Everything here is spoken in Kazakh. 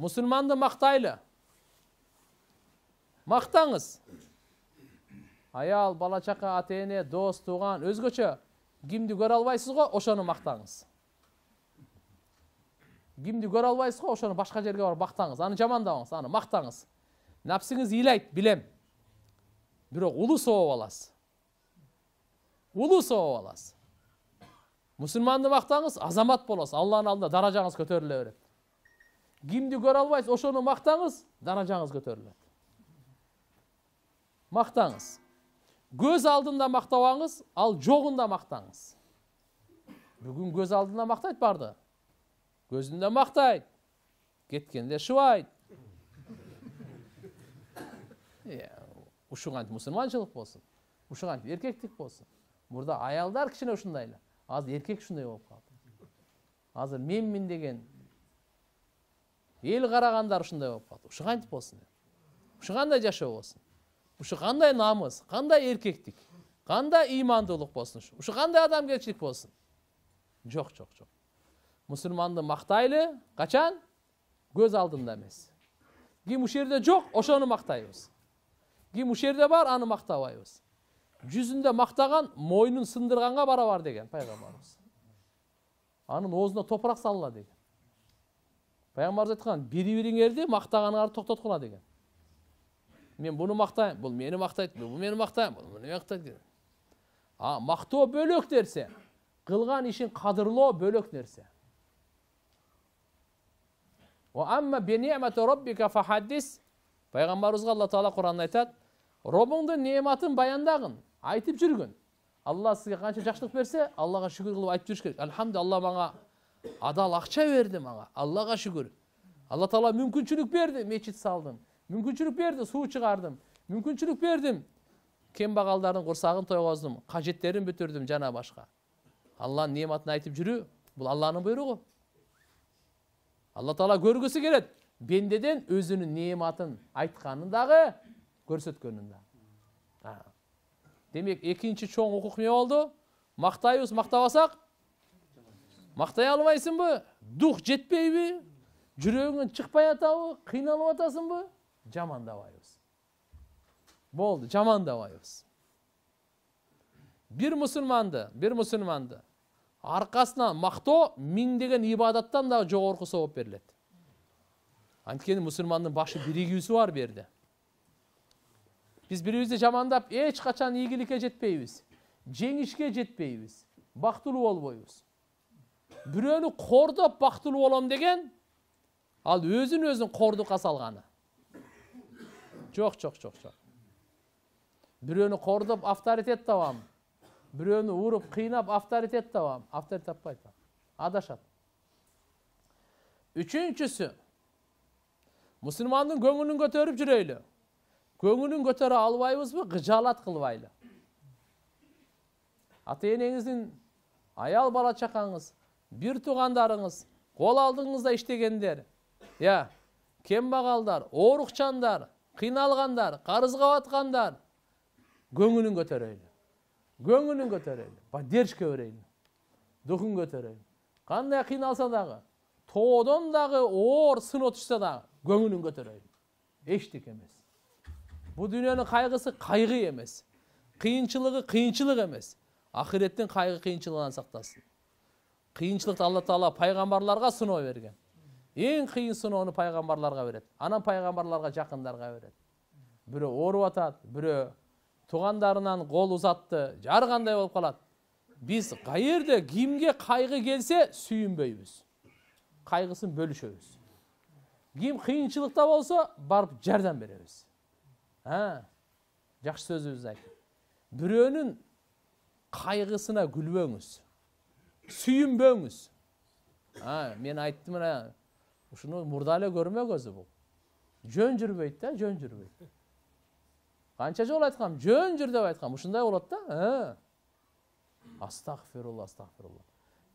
мұсылманды мақтайлы мақтаңыз аял бала чақа ата ене дос туған өзгөчө кимди көрө албайсыз го ошону мактаңыз кимди көрө албайсыз го ошону башка жерге барып мактаңыз аны жамандабаңыз аны мактаңыз напсиңиз ыйлайт билем бирок улуу сооп аласыз улуу сооп аласыз мусулманды мактаңыз азамат болосуз алланын алдында даражаңыз көтөрүлө берет кимди көрө албайсыз ошону мактаңыз даражаңыз көтөрүлөт мактаңыз көз алдында мактабаңыз ал жогунда мактаңыз бүгүн көз алдында мактайт баарды көзүндө мактайт кеткенде шыбайт ушу кантип мусулманчылык болсун ушу кантип эркектик болсун мурда аялдар кичине ушундай эле азыр эркек ушундай болуп калды азыр менмин деген ел қарағандар ушундай болуп калды ушу кантип болсун ушу кандай жашоо болсун ушу кандай намыс кандай эркектик кандай ыймандуулук болсун ушу ушу кандай адамгерчилик болсун жок жок жок мусулманды мактайлы качан көз алдында эмес ким ушул жерде жок ошону мактайбыз ким ушул жерде бар аны мактабайбыз жүзүндө мактаган мойнун сындырганга барабар деген пайгамбарыбыз анын оозуна топурак салла деген пайғамбарымыз айтқан бере беріңерді мақтағаныңарды тоқтатып тоқтатқыла деген мен бұны мақтаймын бұл мені мақтайды бұл мені мақтаймын бұл мені мақтайды а мақтау бөлек нәрсе қылған ішін қадірлау бөлек нәрсе пайғамбарымызға алла тағала құранда айтады робыңды нематын баяндағын айтып жүргін алла сізге қанша жақсылық берсе аллаға шүкір қылып айтып жүріш керек альхамду алла маған адал ақша берді маған аллаға шүкір алла тағала мүмкіншілік берді мешіт салдым мүмкіншілік берді су шығардым мүмкіншілік бердім бағалдардың құрсағын тойғаздым, қажеттерін бітірдім жана башқа алланың нематын айтып жүру бұл алланың бұйрығы алла тағала көргісі келеді бендеден өзінің нематын айтқанын дағы көрсөткөнүн дагы демек екінші чоң укук эмне болду мактайбыз мактабасак мақтай алмайсың ба дух жетпей ба жүрегіңнен шықпай атабы қиналып атасың ба жамандабайбыз болды жамандабайбыз бір мұсылманды бір мұсылманды арқасына мақтау миңдеген ибадаттан да жоғарғы сауап беріледі анткени мұсылманның башы бірігісі бар берді біз бірімізді жамандап ешқашан игілікке жетпейбіз жеңішке жетпейбіз бақытлы болмаймыз біреуні қордап бақытты болам деген ал өзін өзін қордыққа салғаны жоқ жоқ жоқ жоқ біреуні қордап авторитет табамын біреуіні ұрып қинап авторитет табамын авторитет таппайды адашады үшіншісі мұсылманның көңілін көтеріп жүрелі көңілін көтере албайбыз ба Қыжалат қылмайлы ата енеңіздің аял бала шақаңыз бір туғандарыңыз қол алдыңызда іштегендер иә кембағалдар орықчандар қиналғандар қарызға батқандар көңілін көтерейлі көңілін көтерейлі поддержка берейлі духын көтерейлі қандай қиналса дағы тоодон дағы оор сыноо түшсе дагы көңілін көтерейін эчтеке емес бұл дүниенің қайғысы қайғы емес қиыншылығы қиыншылық емес ақыреттің қайғы қиыншылығынан сақтасын қиыншылықты алла тағала пайғамбарларға сынау берген ең қиын сынауны пайғамбарларға береді анан пайғамбарларға жақындарға береді біреу ору атады біреу туғандарынан қол ұзатты жарғандай болып қалады біз қайерде кимге қайғы келсе сүйінбейміз қайғысын бөлішеміз кім қиыншылықта болса барып жәрдем береміз жақсы сөзімізді айт біреунің қайғысына күлбеңіз сүйінбеңіз а мен айттым мына ушуну көрме көзі бул жөн жүрбөйт да жөн жүрбөйт қанша жол айткам жөн жүр деп айткам ушундай болот да астагфирулла астағфирулла